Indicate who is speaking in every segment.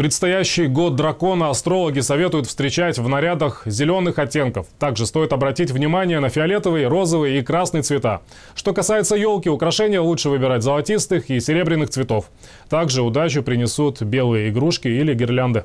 Speaker 1: Предстоящий год дракона астрологи советуют встречать в нарядах зеленых оттенков. Также стоит обратить внимание на фиолетовые, розовые и красные цвета. Что касается елки, украшения лучше выбирать золотистых и серебряных цветов. Также удачу принесут белые игрушки или гирлянды.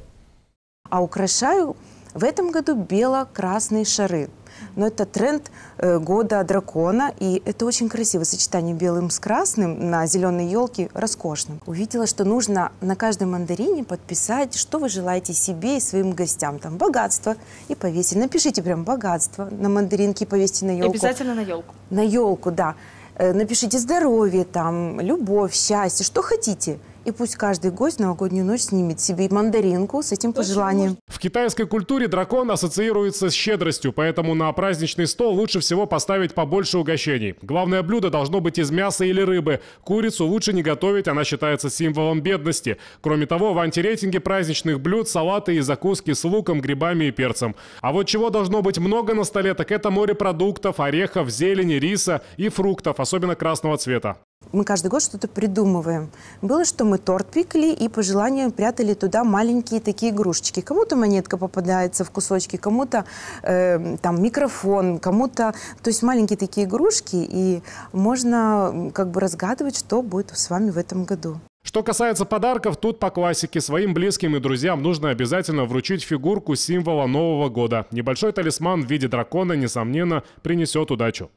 Speaker 2: А украшаю в этом году бело-красные шары – но это тренд э, года дракона, и это очень красиво сочетание белым с красным на зеленой елке роскошным. Увидела, что нужно на каждой мандарине подписать, что вы желаете себе и своим гостям. Там богатство и повесить. Напишите прям богатство на мандаринке, повесьте на елку. Обязательно на елку. На елку, да. Э, напишите здоровье, там, любовь, счастье, что хотите – и пусть каждый гость в новогоднюю ночь снимет себе мандаринку с этим пожеланием.
Speaker 1: В китайской культуре дракон ассоциируется с щедростью, поэтому на праздничный стол лучше всего поставить побольше угощений. Главное блюдо должно быть из мяса или рыбы. Курицу лучше не готовить, она считается символом бедности. Кроме того, в антирейтинге праздничных блюд салаты и закуски с луком, грибами и перцем. А вот чего должно быть много на столе, так это морепродуктов, орехов, зелени, риса и фруктов, особенно красного цвета
Speaker 2: мы каждый год что-то придумываем. Было, что мы торт пекли и по желанию прятали туда маленькие такие игрушечки. Кому-то монетка попадается в кусочки, кому-то э, там микрофон, кому-то... То есть маленькие такие игрушки, и можно как бы разгадывать, что будет с вами в этом году.
Speaker 1: Что касается подарков, тут по классике. Своим близким и друзьям нужно обязательно вручить фигурку символа Нового года. Небольшой талисман в виде дракона, несомненно, принесет удачу.